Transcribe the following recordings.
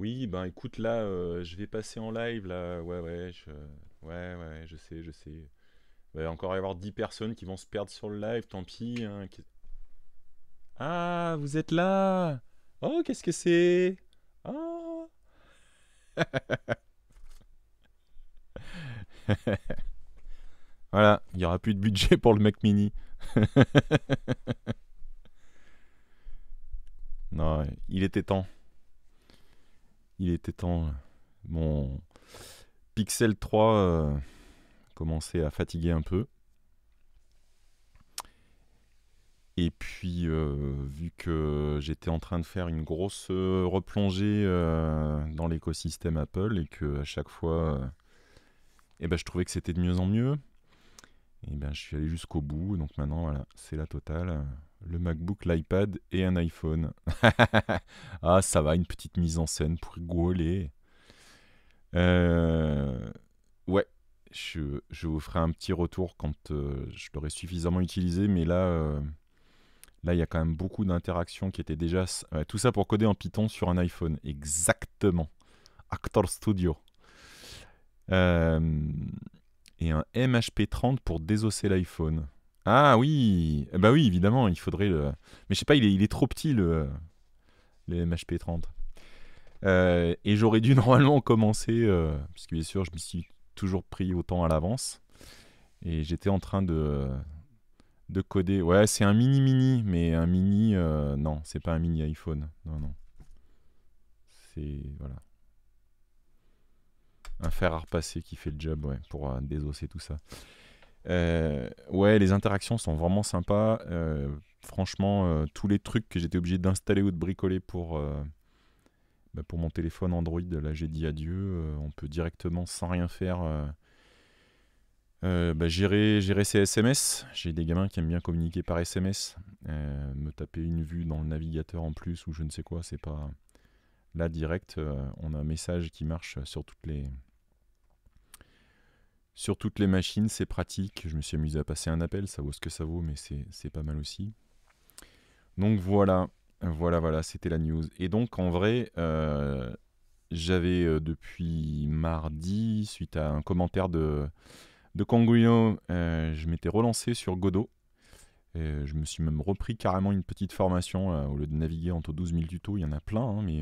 Oui, ben écoute, là, euh, je vais passer en live, là, ouais, ouais, je, ouais, ouais, je sais, je sais. Il va encore y avoir 10 personnes qui vont se perdre sur le live, tant pis. Hein, ah, vous êtes là Oh, qu'est-ce que c'est oh. Voilà, il n'y aura plus de budget pour le Mac Mini. non, il était temps il était temps. Euh, mon Pixel 3 euh, commençait à fatiguer un peu. Et puis, euh, vu que j'étais en train de faire une grosse replongée dans l'écosystème Apple et que à chaque fois, eh ben, je trouvais que c'était de mieux en mieux, et eh ben, je suis allé jusqu'au bout. Donc maintenant, voilà, c'est la totale le MacBook, l'iPad et un iPhone. ah, ça va, une petite mise en scène pour rigoler. Euh, ouais, je, vous ferai un petit retour quand euh, je l'aurai suffisamment utilisé, mais là, euh, là, il y a quand même beaucoup d'interactions qui étaient déjà. tout ça pour coder en Python sur un iPhone. Exactement. Actor Studio. et un MHP30 pour désosser l'iPhone. Ah oui, bah oui, évidemment, il faudrait le. Mais je sais pas, il est, trop petit le, le MHP30. Euh, et j'aurais dû normalement commencer, puisque euh, parce bien sûr, je m'y suis toujours pris autant à l'avance. Et j'étais en train de, de coder. Ouais, c'est un mini mini, mais un mini. Euh, non, c'est pas un mini iPhone. Non, non. C'est. Voilà. Un fer à repasser qui fait le job, ouais, pour désosser tout ça. Euh, ouais, les interactions sont vraiment sympas. Euh, franchement, euh, tous les trucs que j'étais obligé d'installer ou de bricoler pour, bah, pour mon téléphone Android, là j'ai dit adieu. on peut directement, sans rien faire, bah, gérer, gérer ses SMS. J'ai des gamins qui aiment bien communiquer par SMS. me taper une vue dans le navigateur en plus ou je ne sais quoi, c'est pas. Là, direct, on a un message qui marche sur toutes les, sur toutes les machines, c'est pratique. Je me suis amusé à passer un appel, ça vaut ce que ça vaut, mais c'est pas mal aussi. Donc voilà, voilà, voilà, c'était la news. Et donc en vrai, euh, j'avais euh, depuis mardi, suite à un commentaire de, de Conguino, euh, je m'étais relancé sur Godot. je me suis même repris carrément une petite formation. au lieu de naviguer entre 12 000 tutos, il y en a plein, hein, mais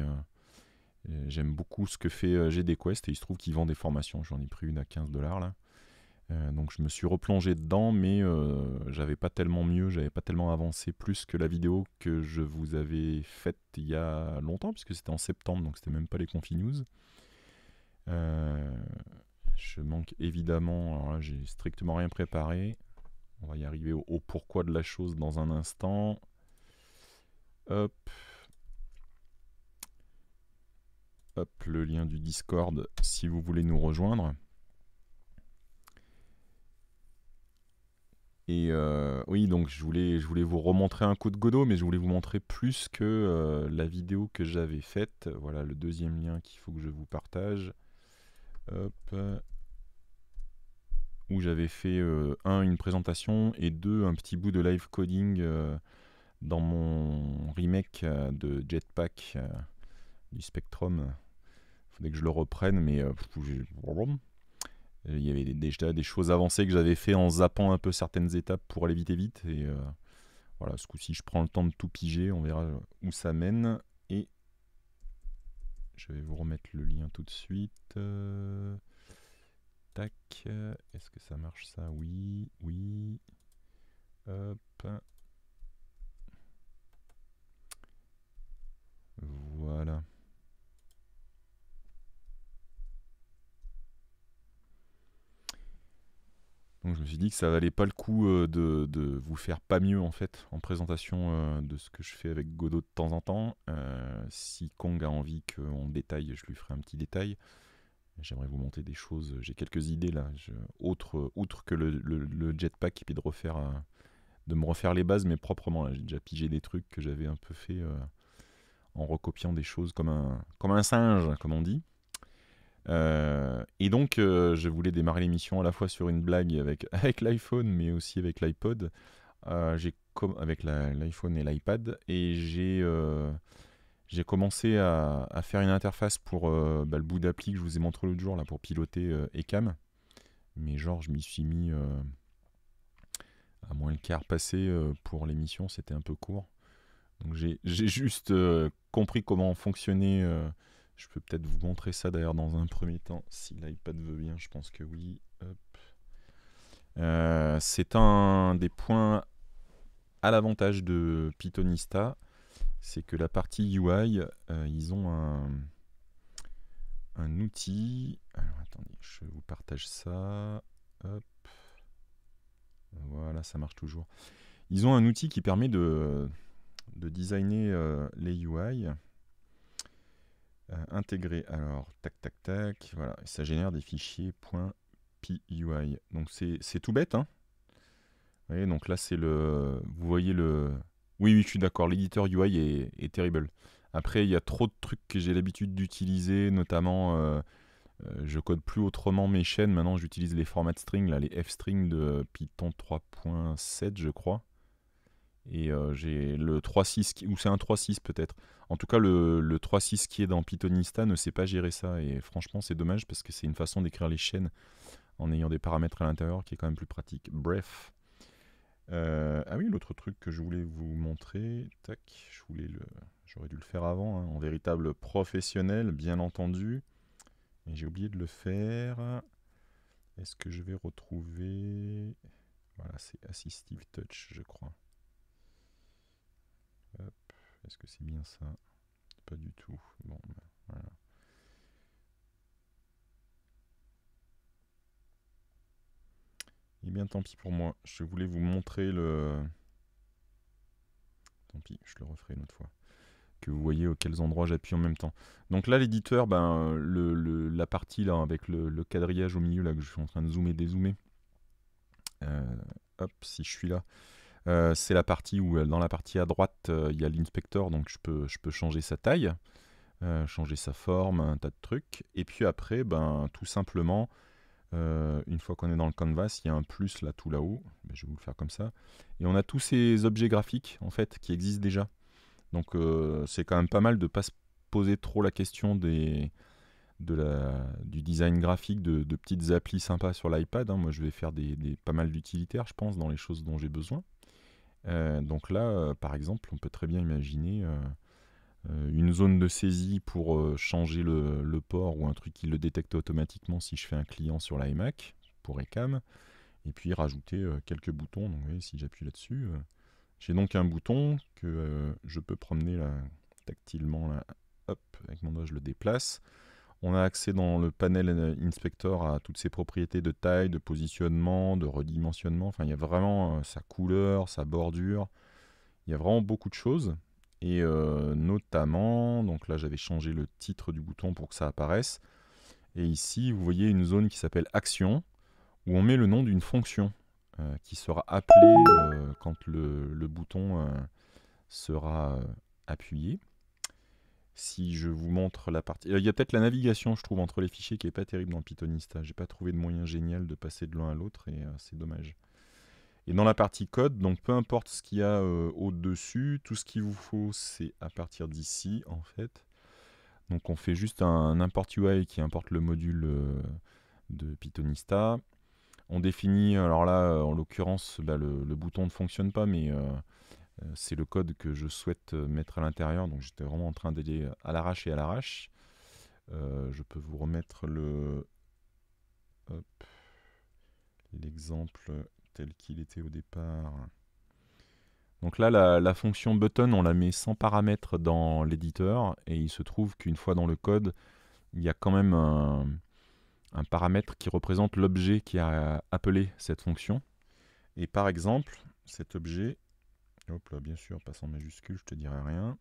j'aime beaucoup ce que fait GDQuest et il se trouve qu'ils vendent des formations. J'en ai pris une à 15 dollars là. Euh, donc je me suis replongé dedans, mais euh, j'avais pas tellement mieux, j'avais pas tellement avancé plus que la vidéo que je vous avais faite il y a longtemps, puisque c'était en septembre, donc c'était même pas les Confinews. Euh, je manque évidemment, alors là j'ai strictement rien préparé. On va y arriver au, pourquoi de la chose dans un instant. Hop. Hop, le lien du Discord si vous voulez nous rejoindre. Et euh, oui, donc je voulais, je voulais vous remontrer un coup de Godot, mais je voulais vous montrer plus que euh, la vidéo que j'avais faite. Voilà le deuxième lien qu'il faut que je vous partage. Où j'avais fait, euh, un, une présentation, et deux, un petit bout de live coding dans mon remake de Jetpack du Spectrum. Faudrait que je le reprenne, mais... Il y avait déjà des, choses avancées que j'avais fait en zappant un peu certaines étapes pour aller vite et vite. Et euh, voilà, ce coup-ci, je prends le temps de tout piger. On verra où ça mène. Et je vais vous remettre le lien tout de suite. Euh, tac. Est-ce que ça marche ça Oui. Oui. Hop. Voilà. Donc je me suis dit que ça valait pas le coup euh, de, vous faire pas mieux en fait en présentation euh, de ce que je fais avec Godot de temps en temps. Euh, si Kong a envie qu'on détaille, je lui ferai un petit détail. J'aimerais vous montrer des choses. J'ai quelques idées là, outre que le, jetpack et puis de refaire, de me refaire les bases mais proprement J'ai déjà pigé des trucs que j'avais un peu fait en recopiant des choses comme un, comme un singe, comme on dit. Euh, et donc, euh, je voulais démarrer l'émission à la fois sur une blague avec, avec l'iPhone, mais aussi avec l'iPod. Euh, avec l'iPhone et l'iPad. Et j'ai, j'ai commencé à, faire une interface pour bah, le bout d'appli que je vous ai montré l'autre jour là, pour piloter Ecam. Mais genre, je m'y suis mis à moins le quart passé pour l'émission. C'était un peu court. Donc, j'ai, juste compris comment fonctionnait je peux peut-être vous montrer ça d'ailleurs dans un premier temps, si l'iPad veut bien, je pense que oui. Euh, c'est un des points à l'avantage de Pythonista, c'est que la partie UI, euh, ils ont un, outil. Alors attendez, je vous partage ça. Voilà, ça marche toujours. Ils ont un outil qui permet de, de designer euh, les UI. Euh, intégrer, alors, tac, tac, tac, voilà, ça génère des fichiers .pui. Donc c'est tout bête, hein Vous voyez, donc là c'est le... Vous voyez le... Oui, oui, je suis d'accord, l'éditeur UI est, terrible. Après, il y a trop de trucs que j'ai l'habitude d'utiliser, notamment... Euh, euh, je code plus autrement mes chaînes, maintenant j'utilise les formats string, là, les f-string de Python 3.7 je crois. Et euh, j'ai le 3.6, ou c'est un 3.6 peut-être. En tout cas, le, 3.6 qui est dans Pythonista ne sait pas gérer ça. Et franchement, c'est dommage parce que c'est une façon d'écrire les chaînes en ayant des paramètres à l'intérieur qui est quand même plus pratique. Bref. Euh, ah oui, l'autre truc que je voulais vous montrer, tac, je voulais le, j'aurais dû le faire avant, hein, en véritable professionnel, bien entendu. Mais j'ai oublié de le faire. Est-ce que je vais retrouver... Voilà, c'est Assistive Touch, je crois. Est-ce que c'est bien ça Pas du tout. Bon, ben, voilà. Eh bien, tant pis pour moi. Je voulais vous montrer le... Tant pis, je le referai une autre fois. Que vous voyez auxquels endroits j'appuie en même temps. Donc là, l'éditeur, ben, la partie là avec le, quadrillage au milieu là que je suis en train de zoomer, dézoomer. Euh, hop, si je suis là, euh, c'est la partie où, dans la partie à droite, euh, il y a l'inspecteur donc je peux, changer sa taille, euh, changer sa forme, un tas de trucs. Et puis après, ben, tout simplement, une fois qu'on est dans le canvas, il y a un plus là, tout là-haut. Ben, je vais vous le faire comme ça. Et on a tous ces objets graphiques, en fait, qui existent déjà. Donc c'est quand même pas mal de ne pas se poser trop la question des, du design graphique, de, petites applis sympas sur l'iPad. Hein. Moi, je vais faire des pas mal d'utilitaires, je pense, dans les choses dont j'ai besoin. Euh, donc là, euh, par exemple, on peut très bien imaginer euh, une zone de saisie pour changer le, port ou un truc qui le détecte automatiquement si je fais un client sur l'iMac pour ECAM, et puis rajouter quelques boutons. Donc, si j'appuie là-dessus, j'ai donc un bouton que je peux promener tactilement là, hop, avec mon doigt je le déplace. On a accès dans le panel euh, inspector à toutes ses propriétés de taille, de positionnement, de redimensionnement. Enfin, il y a vraiment euh, sa couleur, sa bordure. Il y a vraiment beaucoup de choses. Et euh, notamment, donc là j'avais changé le titre du bouton pour que ça apparaisse. Et ici, vous voyez une zone qui s'appelle action, où on met le nom d'une fonction qui sera appelée quand le bouton sera appuyé si je vous montre la partie. Euh, il y a peut-être la navigation, je trouve, entre les fichiers qui est pas terrible dans Pythonista. J'ai pas trouvé de moyen génial de passer de l'un à l'autre et euh, c'est dommage. Et dans la partie code, donc peu importe ce qu'il y a euh, au-dessus, tout ce qu'il vous faut, c'est à partir d'ici en fait. Donc on fait juste un import UI qui importe le module de Pythonista. On définit, alors là en l'occurrence, bah, le, bouton ne fonctionne pas, mais euh, c'est le code que je souhaite euh, mettre à l'intérieur, donc j'étais vraiment en train d'aller euh, à l'arrache et à l'arrache. je peux vous remettre le l'exemple tel qu'il était au départ. Donc là, la, fonction button, on la met sans paramètres dans l'éditeur, et il se trouve qu'une fois dans le code, il y a quand même un paramètre qui représente l'objet qui a appelé cette fonction. Et par exemple, cet objet, Hop là, bien sûr, passe en majuscule, je te dirai rien.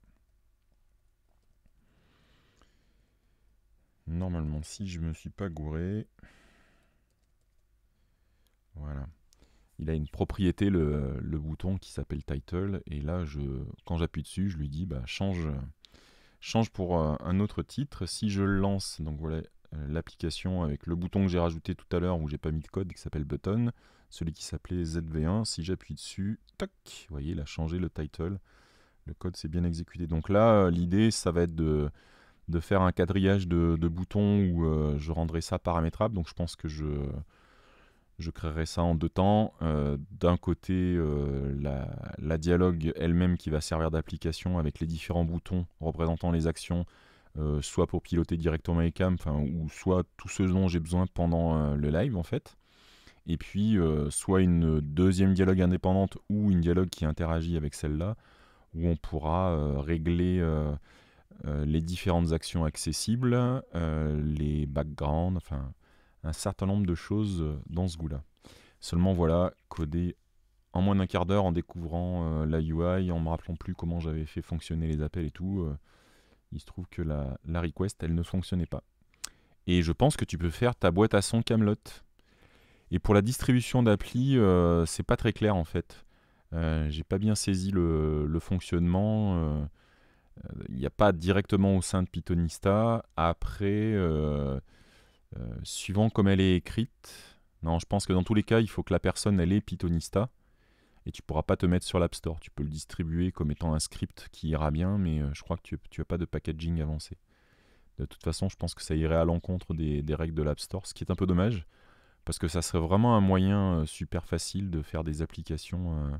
Normalement, si je me suis pas gouré, voilà. Il a une propriété, le, le bouton qui s'appelle title, et là, je, quand j'appuie dessus, je lui dis bah, change, change pour euh, un autre titre. Si je lance, donc voilà euh, l'application avec le bouton que j'ai rajouté tout à l'heure où j'ai pas mis de code qui s'appelle button, celui qui s'appelait ZV1. Si j'appuie dessus, toc, vous voyez, il a changé le title. Le code s'est bien exécuté. Donc là, euh, l'idée, ça va être de, faire un quadrillage de, boutons où euh, je rendrai ça paramétrable. Donc je pense que je, je créerai ça en deux temps. Euh, d'un côté, la, dialogue elle-même qui va servir d'application avec les différents boutons représentant les actions, soit pour piloter directement les cams, ou soit tout ce dont j'ai besoin pendant le live en fait et puis euh, soit une deuxième dialogue indépendante ou une dialogue qui interagit avec celle-là, où on pourra euh, régler euh, les différentes actions accessibles, les backgrounds, enfin un certain nombre de choses dans ce goût-là. Seulement voilà, coder en moins d'un quart d'heure en découvrant la UI, en me rappelant plus comment j'avais fait fonctionner les appels et tout, il se trouve que la, la request, elle ne fonctionnait pas. Et je pense que tu peux faire ta boîte à son Camelot. Et pour la distribution d'appli, euh, c'est pas très clair en fait. Euh, j'ai pas bien saisi le, fonctionnement. Euh, il n'y a pas directement au sein de Pythonista. Après, suivant comme elle est écrite, non, je pense que dans tous les cas, il faut que la personne elle est Pythonista. Et tu pourras pas te mettre sur l'App Store. Tu peux le distribuer comme étant un script qui ira bien, mais je crois que tu n'as pas de packaging avancé. De toute façon, je pense que ça irait à l'encontre des, règles de l'App Store, ce qui est un peu dommage parce que ça serait vraiment un moyen euh, super facile de faire des applications, euh,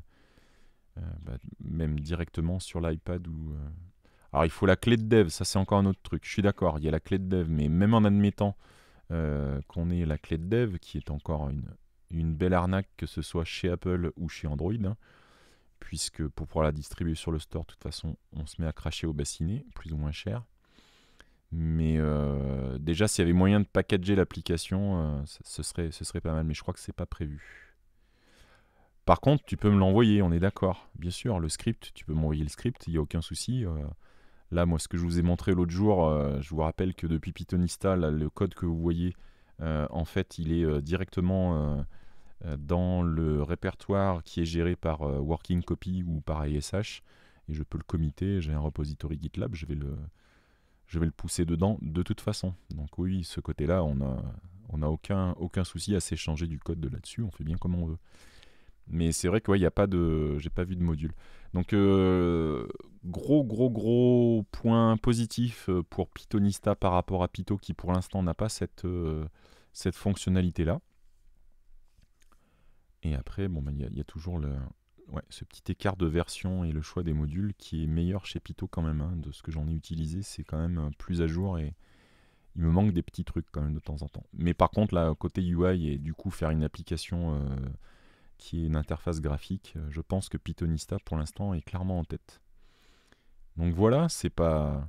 euh, bah, même directement sur l'iPad ou. Alors il faut la clé de dev, ça c'est encore un autre truc. Je suis d'accord, il y a la clé de dev, mais même en admettant qu'on ait la clé de dev, qui est encore une, belle arnaque, que ce soit chez Apple ou chez Android, hein, puisque pour pouvoir la distribuer sur le store, de toute façon, on se met à cracher au bassinet, plus ou moins cher. Mais euh, déjà, s'il y avait moyen de packager l'application, euh, ce, serait, ce serait pas mal. Mais je crois que ce n'est pas prévu. Par contre, tu peux me l'envoyer, on est d'accord. Bien sûr, le script, tu peux m'envoyer le script, il n'y a aucun souci. Euh. là, moi, ce que je vous ai montré l'autre jour, je vous rappelle que depuis Pythonista, le code que vous voyez, en fait, il est directement dans le répertoire qui est géré par Working Copy ou par ISH. Et je peux le committer, j'ai un repository GitLab, je vais le, je vais le pousser dedans de toute façon. Donc oui, ce côté-là, on n'a on a aucun, aucun souci à s'échanger du code de là-dessus, on fait bien comme on veut. Mais c'est vrai que ouais, y a pas de, j'ai pas vu de module. Donc euh, gros gros gros point positif euh, pour Pythonista par rapport à Pito qui pour l'instant n'a pas cette, euh, cette fonctionnalité là. Et après, bon, il ben, y, a toujours le, ce petit écart de version et le choix des modules qui est meilleur chez Pito quand même. Hein. de ce que j'en ai utilisé, c'est quand même euh, plus à jour et il me manque des petits trucs quand même de temps en temps. Mais par contre, là, côté UI et du coup faire une application euh, qui est une interface graphique, euh, je pense que Pythonista pour l'instant est clairement en tête. Donc voilà, c'est pas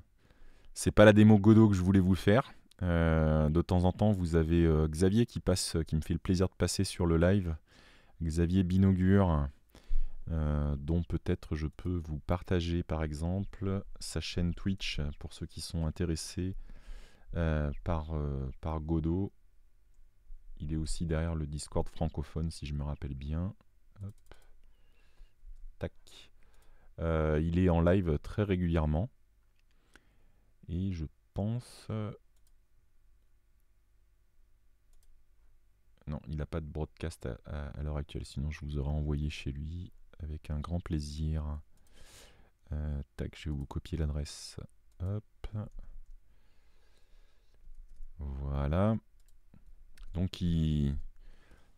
c'est pas la démo Godot que je voulais vous faire. de temps en temps, vous avez Xavier qui passe, qui me fait le plaisir de passer sur le live. Xavier Binogure, euh, dont peut-être je peux vous partager par exemple sa chaîne Twitch pour ceux qui sont intéressés euh, par, euh, par Godot. Il est aussi derrière le Discord francophone si je me rappelle bien. Tac. il est en live très régulièrement. Et je pense... Non, il n'a pas de broadcast à l'heure actuelle, sinon je vous aurais envoyé chez lui avec un grand plaisir. Euh, tac, je vais vous copier l'adresse. Hop. Voilà. Donc il,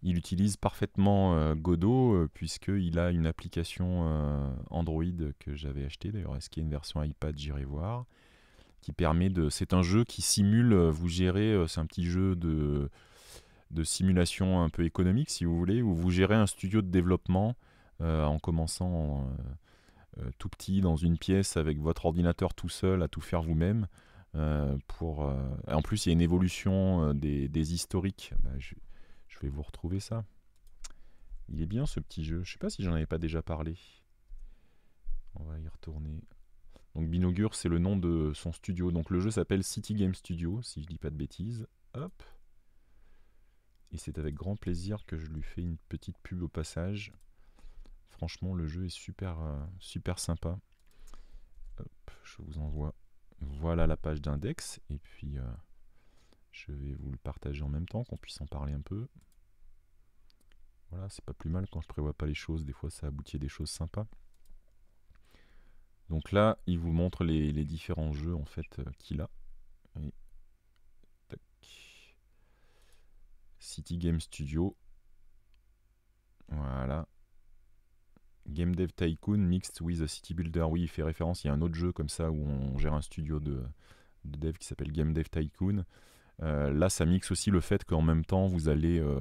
il utilise parfaitement euh, Godot euh, puisqu'il a une application Android que j'avais achetée. D'ailleurs, est-ce qu'il y a une version iPad J'irai voir. Qui permet de. C'est un jeu qui simule, vous gérez, c'est un petit jeu de, de simulation un peu économique si vous voulez, où vous gérez un studio de développement euh, en commençant euh, euh, tout petit dans une pièce avec votre ordinateur tout seul à tout faire vous-même. pour, en plus, il y a une évolution des, historiques. Bah, je, vais vous retrouver ça. Il est bien ce petit jeu. Je ne sais pas si j'en avais pas déjà parlé. On va y retourner. Donc Binogure, c'est le nom de son studio. Donc le jeu s'appelle City Game Studio, si je dis pas de bêtises. Hop. Et c'est avec grand plaisir que je lui fais une petite pub au passage franchement, le jeu est super, euh, super sympa. je vous envoie. Voilà la page d'index. Et puis, euh, je vais vous le partager en même temps, qu'on puisse en parler un peu. Voilà, c'est pas plus mal quand je prévois pas les choses. Des fois, ça aboutit à des choses sympas. Donc là, il vous montre les, différents jeux en fait euh, qu'il a. City Game Studio. Voilà. Game Dev Tycoon mixed with a City Builder. Oui, il fait référence. Il y a un autre jeu comme ça où on gère un studio de, dev qui s'appelle Game Dev Tycoon. Euh, là, ça mixe aussi le fait qu'en même temps, vous allez euh,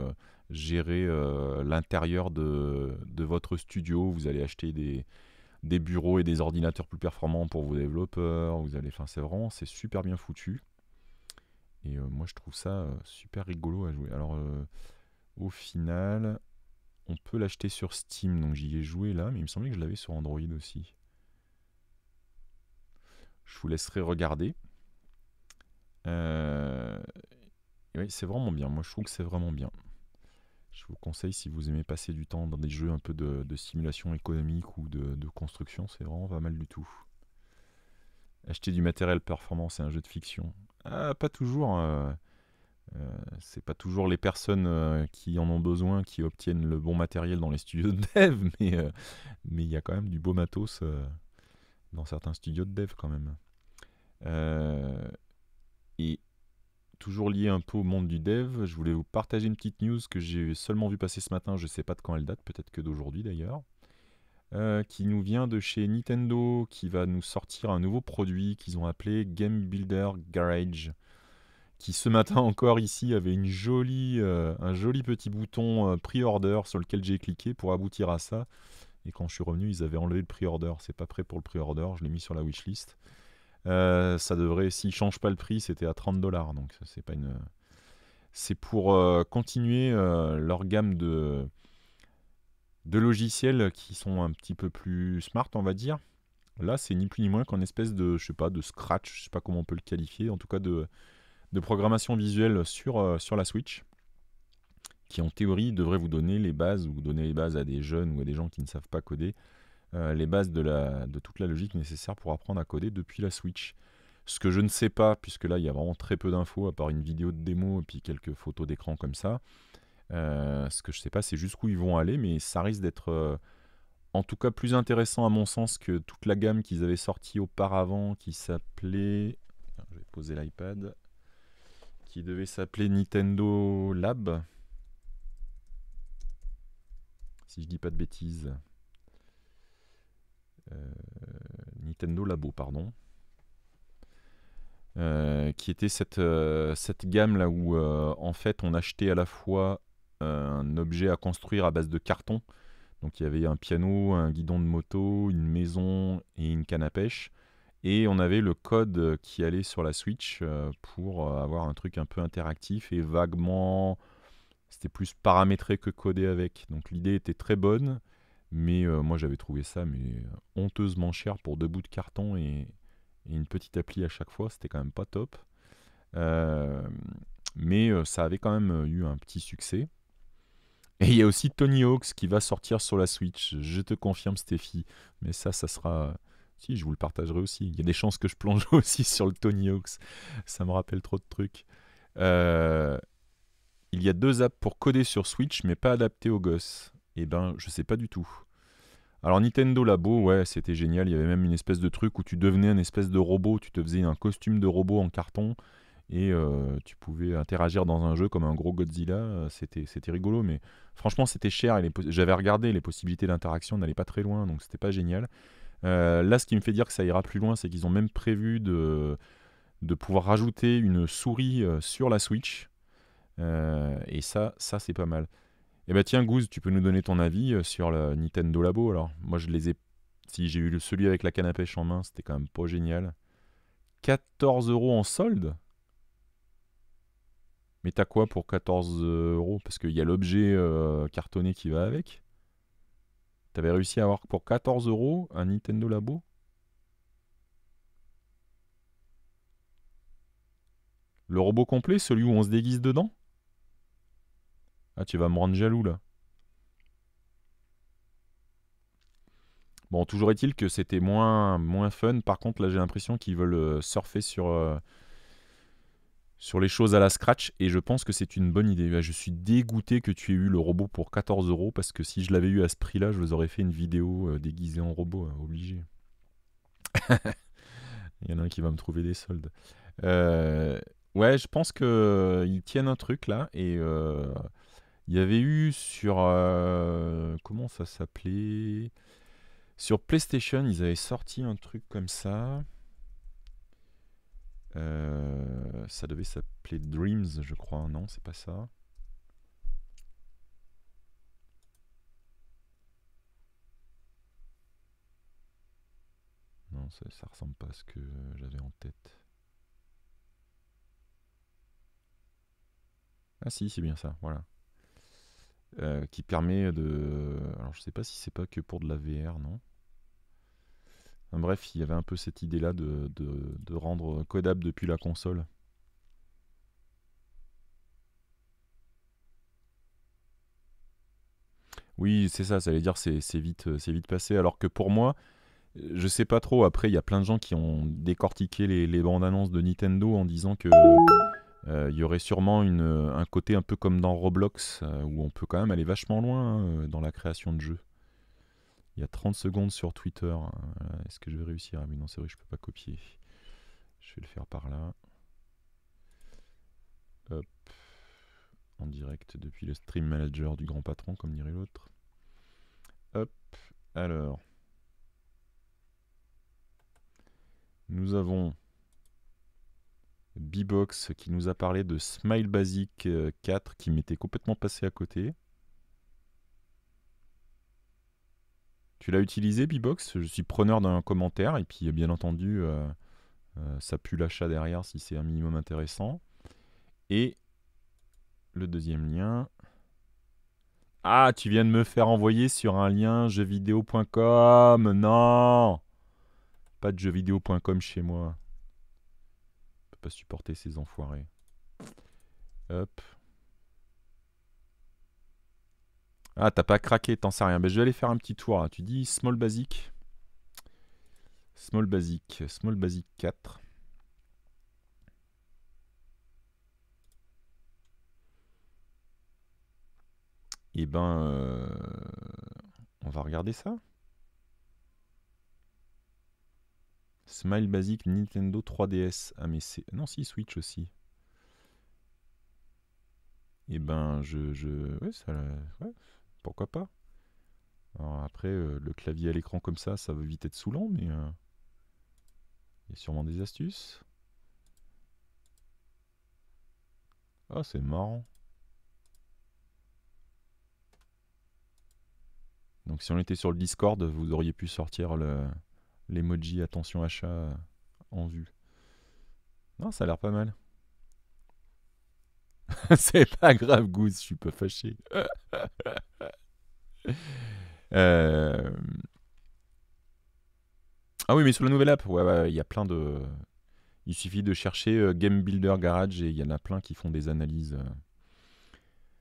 gérer euh, l'intérieur de, votre studio. Vous allez acheter des, bureaux et des ordinateurs plus performants pour vos développeurs. Vous allez, c'est vraiment, c'est super bien foutu. Et moi, je trouve ça super rigolo à jouer. Alors, au final, on peut l'acheter sur Steam, donc j'y ai joué là, mais il me semblait que je l'avais sur Android aussi. Je vous laisserai regarder. Euh, oui, c'est vraiment bien. Moi, je trouve que c'est vraiment bien. Je vous conseille si vous aimez passer du temps dans des jeux un peu de, simulation économique ou de, construction, c'est vraiment pas mal du tout. Acheter du matériel performance et un jeu de fiction. Ah, pas toujours. Euh, euh, c'est pas toujours les personnes euh, qui en ont besoin qui obtiennent le bon matériel dans les studios de dev, euh, mais il y a quand même du beau matos dans certains studios de dev quand même. et toujours lié un peu au monde du dev, je voulais vous partager une petite news que j'ai seulement vu passer ce matin, je sais pas de quand elle date, peut-être que d'aujourd'hui d'ailleurs. qui nous vient de chez Nintendo, qui va nous sortir un nouveau produit qu'ils ont appelé Game Builder Garage qui ce matin encore ici avait une jolie, euh, un joli petit bouton prix euh, pre-order sur lequel j'ai cliqué pour aboutir à ça. Et quand je suis revenu, ils avaient enlevé le pre-order. C'est pas prêt pour le pre-order, je l'ai mis sur la wishlist. Euh, ça devrait, s'ils changent pas le prix, c'était à 30 dollars. Donc c'est pas une. C'est pour euh, continuer leur gamme de, de logiciels qui sont un petit peu plus smart, on va dire. Là, c'est ni plus ni moins qu'en espèce de, je sais pas, de scratch, je sais pas comment on peut le qualifier, en tout cas de, de programmation visuelle sur, euh, sur la Switch, qui en théorie devrait vous donner les bases, ou donner les bases à des jeunes ou à des gens qui ne savent pas coder, euh, les bases de, la, de, toute la logique nécessaire pour apprendre à coder depuis la Switch. Ce que je ne sais pas, puisque là il y a vraiment très peu d'infos, à part une vidéo de démo et puis quelques photos d'écran comme ça. Euh, ce que je ne sais pas, c'est jusqu'où ils vont aller, mais ça risque d'être en tout cas plus intéressant à mon sens que toute la gamme qu'ils avaient sortie auparavant, qui s'appelait. Je vais poser l'iPad qui devait s'appeler Nintendo Lab. Si je dis pas de bêtises. Euh, Nintendo Labo, pardon. Euh, qui était cette, euh, cette gamme là où en fait on achetait à la fois un objet à construire à base de carton. Donc il y avait un piano, un guidon de moto, une maison et une canne à pêche. Et on avait le code euh, qui allait sur la Switch euh, pour euh, avoir un truc un peu interactif et vaguement. C'était plus paramétré que codé avec. Donc l'idée était très bonne, mais moi j'avais trouvé ça mais honteusement cher pour deux bouts de carton et, une petite appli à chaque fois. C'était quand même pas top. mais ça avait quand même eu un petit succès. Et il y a aussi Tony Hawks qui va sortir sur la Switch. Je te confirme, Stéphie. Mais ça, ça sera si, je vous le partagerai aussi. Il y a des chances que je plonge aussi sur le Tony Hawks. Ça me rappelle trop de trucs. Euh, il y a deux apps pour coder sur Switch, mais pas adaptées aux gosses. Eh ben, je sais pas du tout. Alors Nintendo Labo, ouais, c'était génial. Il y avait même une espèce de truc où tu devenais un espèce de robot. Tu te faisais un costume de robot en carton et euh, tu pouvais interagir dans un jeu comme un gros Godzilla. C'était, c'était rigolo, mais franchement, c'était cher. j'avais regardé les possibilités d'interaction, n'allaient pas très loin, donc c'était pas génial. Euh, là, ce qui me fait dire que ça ira plus loin, c'est qu'ils ont même prévu de, pouvoir rajouter une souris euh, sur la Switch. Euh, et ça, ça c'est pas mal. Et eh bah ben, tiens, Goose, tu peux nous donner ton avis sur le Nintendo Labo alors Moi, je les ai. Si j'ai eu celui avec la canne à pêche en main, c'était quand même pas génial. 14 euros en solde Mais t'as quoi pour 14 euros Parce qu'il y a l'objet cartonné qui va avec. T'avais réussi à avoir pour 14 euros un Nintendo Labo Le robot complet, celui où on se déguise dedans Ah, tu vas me rendre jaloux là. Bon, toujours est-il que c'était moins, moins fun. Par contre, là, j'ai l'impression qu'ils veulent euh, surfer sur, euh, sur les choses à la scratch et je pense que c'est une bonne idée. Je suis dégoûté que tu aies eu le robot pour 14 euros parce que si je l'avais eu à ce prix-là, je vous aurais fait une vidéo euh, déguisée en robot, hein, obligé. Il y en a un qui va me trouver des soldes. Euh, ouais, je pense qu'ils euh, tiennent un truc là et il y avait eu sur comment ça s'appelait sur PlayStation, ils avaient sorti un truc comme ça. Euh, ça devait s'appeler Dreams, je crois. Non, c'est pas ça. Non, ça, ressemble pas à ce que j'avais en tête. Ah si, c'est bien ça, voilà. Euh, qui permet de... Alors je sais pas si c'est pas que pour de la VR, non Bref, il y avait un peu cette idée-là de, rendre codable depuis la console. Oui, c'est ça, ça veut dire c'est vite, vite passé. Alors que pour moi, je sais pas trop. Après, il y a plein de gens qui ont décortiqué les, bandes annonces de Nintendo en disant que euh, il y aurait sûrement un côté un peu comme dans Roblox, euh, où on peut quand même aller vachement loin hein, dans la création de jeux il y a 30 secondes sur Twitter. Hein. Euh, est-ce que je vais réussir Ah oui, non, c'est vrai, je ne peux pas copier. Je vais le faire par là. En direct depuis le stream manager du grand patron, comme dirait l'autre. Hop. Alors. Nous avons Bbox qui nous a parlé de Smile Basic 4 euh, qui m'était complètement passé à côté. Tu l'as utilisé, Bibox Je suis preneur d'un commentaire. Et puis, bien entendu, euh, euh, ça pue l'achat derrière si c'est un minimum intéressant. Et le deuxième lien. Ah, tu viens de me faire envoyer sur un lien jeuxvideo.com. Non Pas de jeuxvideo.com chez moi. Je peux pas supporter ces enfoirés. Hop. Ah, t'as pas craqué, t'en sais rien. Ben, je vais aller faire un petit tour. Hein. Tu dis small basic. Small basic. Small basic 4. Et eh ben, euh, on va regarder ça. Smile Basic Nintendo 3DS. Ah mais c'est... Non, si, Switch aussi. Et eh ben, je... je... Ouais, ça... Ouais pourquoi pas. après, euh, le clavier à l'écran comme ça, ça veut vite être saoulant, mais euh, il y a sûrement des astuces. Ah, c'est marrant. Donc si on était sur le Discord, vous auriez pu sortir l'emoji attention achat euh, en vue. Non, ça a l'air pas mal. c'est pas grave, Goose, je suis pas fâché. Euh, ah oui, mais sur la nouvelle app, il y a plein de. Il suffit de chercher euh, Game Builder Garage et il y en a plein qui font des analyses. Euh.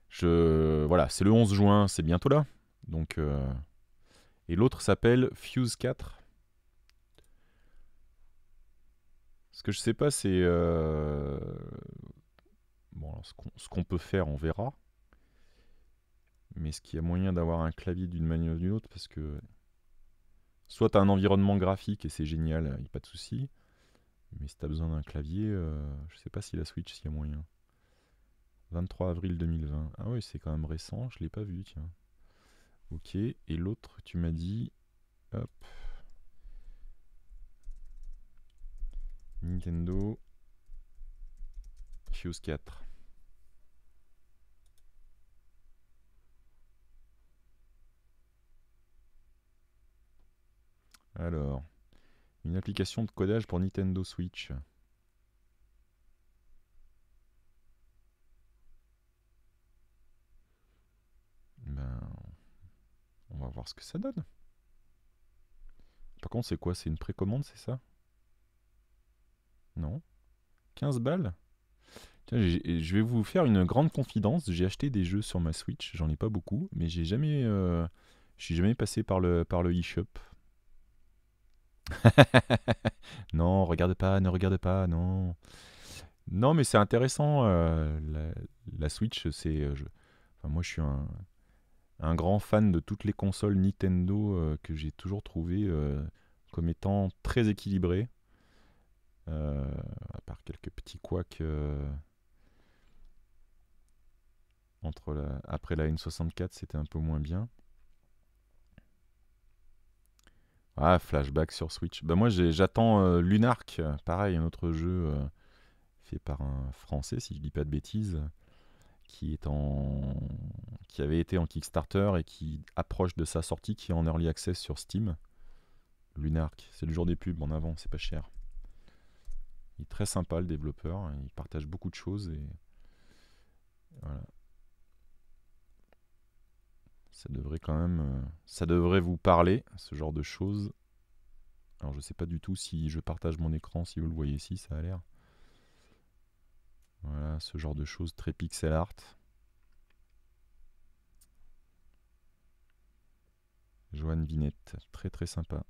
Je... Voilà, c'est le 11 juin, c'est bientôt là. Donc, Et l'autre s'appelle Fuse 4. Ce que je sais pas, c'est. Bon, alors ce qu'on peut faire, on verra. Mais ce qu'il y a moyen d'avoir un clavier d'une manière ou d'une autre, parce que soit tu as un environnement graphique et c'est génial, il euh, n'y a pas de souci. Mais si tu as besoin d'un clavier, euh, je sais pas si la Switch, s'il y a moyen. 23 avril 2020. Ah oui, c'est quand même récent, je l'ai pas vu, tiens. Ok, et l'autre, tu m'as dit... Hop. Nintendo... Fuse 4. Une application de codage pour Nintendo Switch. Ben, on va voir ce que ça donne. Par contre, c'est quoi C'est une précommande, c'est ça Non 15 balles je vais vous faire une grande confidence. J'ai acheté des jeux sur ma Switch, j'en ai pas beaucoup, mais j'ai jamais, euh, suis jamais passé par le par le eShop. non, regarde pas, ne regarde pas, non. Non, mais c'est intéressant. Euh, la, Switch, c'est. Euh, moi, je suis un, grand fan de toutes les consoles Nintendo euh, que j'ai toujours trouvé comme étant très équilibrées. à part quelques petits couacs entre après la N64, c'était un peu moins bien. Ah, flashback sur Switch. Bah moi j'attends Lunarc, euh, Lunark, pareil, un autre jeu euh, fait par un Français, si je dis pas de bêtises, qui, est en... qui avait été en Kickstarter et qui approche de sa sortie, qui est en early access sur Steam. Lunark, c'est le jour des pubs en avant, c'est pas cher. Il est très sympa le développeur, il partage beaucoup de choses et voilà. Ça devrait quand même... Euh, ça devrait vous parler, ce genre de choses. Alors je sais pas du tout si je partage mon écran, si vous le voyez ici, ça a l'air. Voilà, ce genre de choses très pixel art. Joanne Vinette, très très sympa.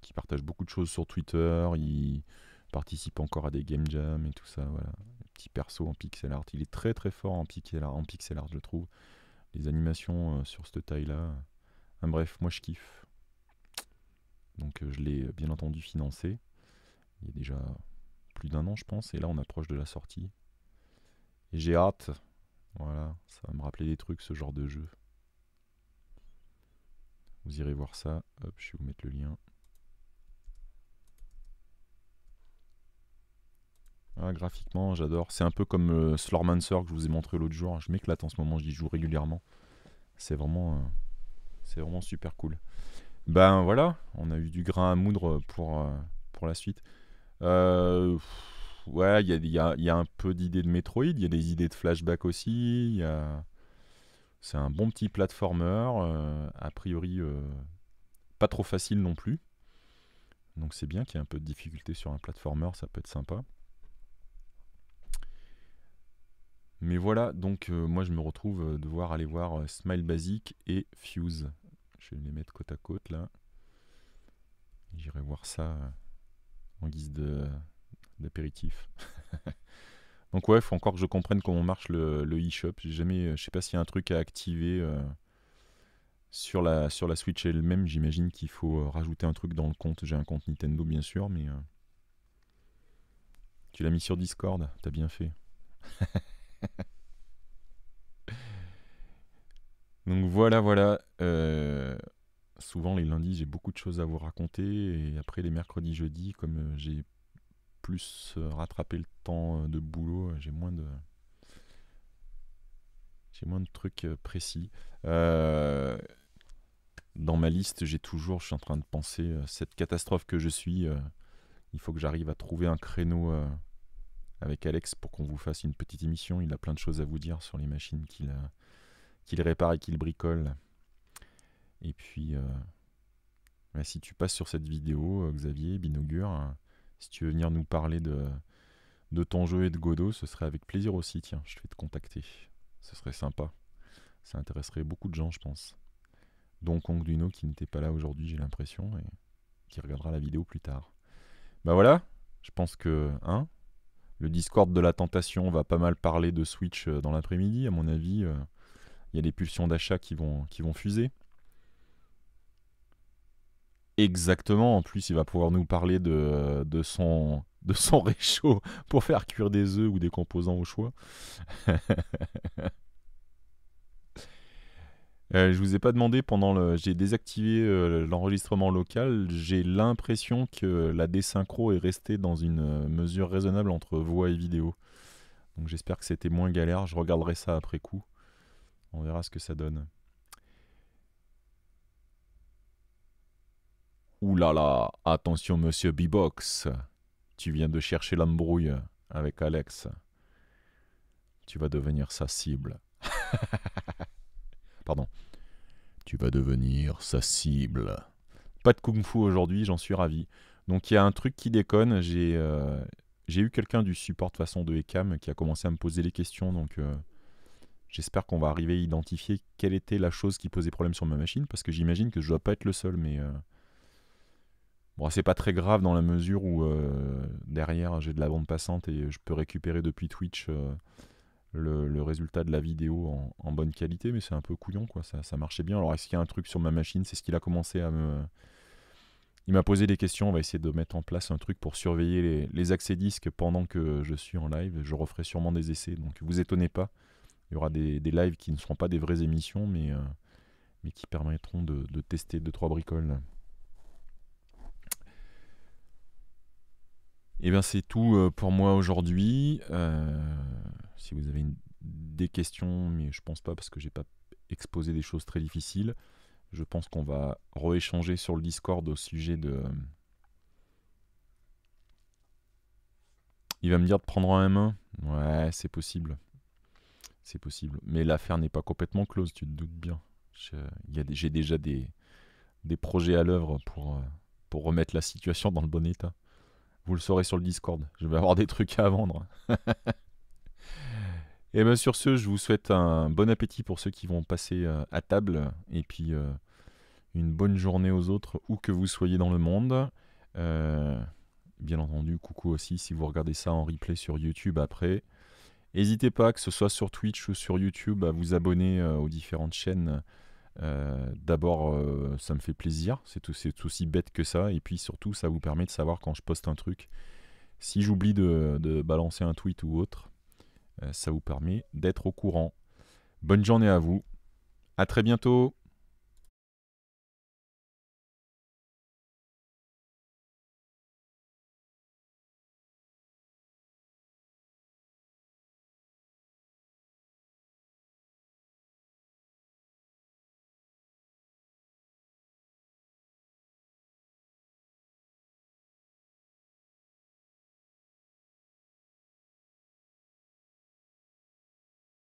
Qui partage beaucoup de choses sur Twitter, il participe encore à des game jams et tout ça, voilà. Petit perso en pixel art, il est très très fort en pixel art, en pixel art je trouve les animations euh, sur cette taille-là. bref, moi je kiffe. Donc euh, je l'ai euh, bien entendu financé. Il y a déjà plus d'un an, je pense. Et là, on approche de la sortie. Et j'ai hâte. Voilà, ça va me rappeler des trucs, ce genre de jeu. Vous irez voir ça. Hop, je vais vous mettre le lien. Ah, graphiquement, j'adore. C'est un peu comme euh, Slormancer que je vous ai montré l'autre jour. Je m'éclate en ce moment, j'y joue régulièrement. C'est vraiment, euh, vraiment super cool. Ben voilà, on a eu du grain à moudre pour, euh, pour la suite. ouais, il y a, y a, un peu d'idées de Metroid, il y a des idées de flashback aussi. C'est un bon petit platformer, a priori pas trop facile non plus. Donc c'est bien qu'il y ait un peu de difficulté sur un platformer, ça peut être sympa. Mais voilà, donc euh, moi je me retrouve euh, devoir aller voir euh, Smile Basic et Fuse. Je vais les mettre côte à côte là. J'irai voir ça en guise d'apéritif. donc ouais, il faut encore que je comprenne comment marche le, le eShop. J'ai jamais, je sais pas s'il y a un truc à activer sur la sur la Switch elle-même. J'imagine qu'il faut rajouter un truc dans le compte. J'ai un compte Nintendo bien sûr, mais tu l'as mis sur Discord. T'as bien fait. Donc voilà, voilà. Euh, souvent les lundis, j'ai beaucoup de choses à vous raconter. Et après les mercredis, jeudi, comme euh, j'ai plus euh, rattrapé le temps de boulot, j'ai moins de... J'ai moins de trucs précis. dans ma liste, j'ai toujours, je suis en train de penser, cette catastrophe que je suis, il faut que j'arrive à trouver un créneau avec Alex pour qu'on vous fasse une petite émission. Il a plein de choses à vous dire sur les machines qu'il euh, répare et qu'il bricole. Et puis, euh, bah, si tu passes sur cette vidéo, euh, Xavier, Binogur, si tu veux venir nous parler de, ton jeu et de Godot, ce serait avec plaisir aussi. Tiens, je fais te contacter. Ce serait sympa. Ça intéresserait beaucoup de gens, je pense. Donc Duno qui n'était pas là aujourd'hui, j'ai l'impression, et qui regardera la vidéo plus tard. Bah voilà, je pense que, hein, le Discord de la tentation va pas mal parler de Switch euh, dans l'après-midi, à mon avis. Euh, il y a des pulsions d'achat qui vont, qui vont fuser. Exactement, en plus il va pouvoir nous parler de, de son de son réchaud pour faire cuire des œufs ou des composants au choix. Euh, je vous ai pas demandé pendant le. J'ai désactivé euh, l'enregistrement local. J'ai l'impression que la désynchro est restée dans une euh, mesure raisonnable entre voix et vidéo. Donc j'espère que c'était moins galère. Je regarderai ça après coup. On verra ce que ça donne. Ouh là là, attention monsieur B-Box tu viens de chercher l'embrouille avec Alex. Tu vas devenir sa cible. Pardon. Tu vas devenir sa cible. Pas de kung-fu aujourd'hui, j'en suis ravi. Donc il y a un truc qui déconne. J'ai euh, eu quelqu'un du support de façon de ECAM qui a commencé à me poser les questions. Donc euh, j'espère qu'on va arriver à identifier quelle était la chose qui posait problème sur ma machine. Parce que j'imagine que je ne dois pas être le seul. Mais euh, bon, c'est pas très grave dans la mesure où derrière j'ai de la bande passante et je peux récupérer depuis Twitch le, résultat de la vidéo en, bonne qualité, mais c'est un peu couillon, quoi. Ça, marchait bien. Alors, est-ce qu'il y a un truc sur ma machine C'est ce qu'il a commencé à me. Il m'a posé des questions. On va essayer de mettre en place un truc pour surveiller les, accès disques pendant que je suis en live. Je referai sûrement des essais, donc vous étonnez pas. Il y aura des, lives qui ne seront pas des vraies émissions, mais, euh, mais qui permettront de, tester deux trois bricoles. Et eh bien c'est tout euh, pour moi aujourd'hui. Euh, si vous avez des questions, mais je pense pas parce que j'ai pas exposé des choses très difficiles. Je pense qu'on va rééchanger sur le Discord au sujet de. Il va me dire de prendre un M1. Ouais, c'est possible. C'est possible. Mais l'affaire n'est pas complètement close, tu te doutes bien. J'ai déjà des, projets à l'œuvre euh, pour remettre la situation dans le bon état. Vous le saurez sur le Discord. Je vais avoir des trucs à vendre. et bien sur ce, je vous souhaite un bon appétit pour ceux qui vont passer euh, à table. Et puis euh, une bonne journée aux autres, où que vous soyez dans le monde. Euh, bien entendu, coucou aussi si vous regardez ça en replay sur YouTube après. N'hésitez pas, que ce soit sur Twitch ou sur YouTube, à vous abonner aux différentes chaînes euh, d'abord, euh, ça me fait plaisir, c'est aussi bête que ça, et puis surtout, ça vous permet de savoir quand je poste un truc. Si j'oublie de, balancer un tweet ou autre, euh, ça vous permet d'être au courant. Bonne journée à vous, à très bientôt!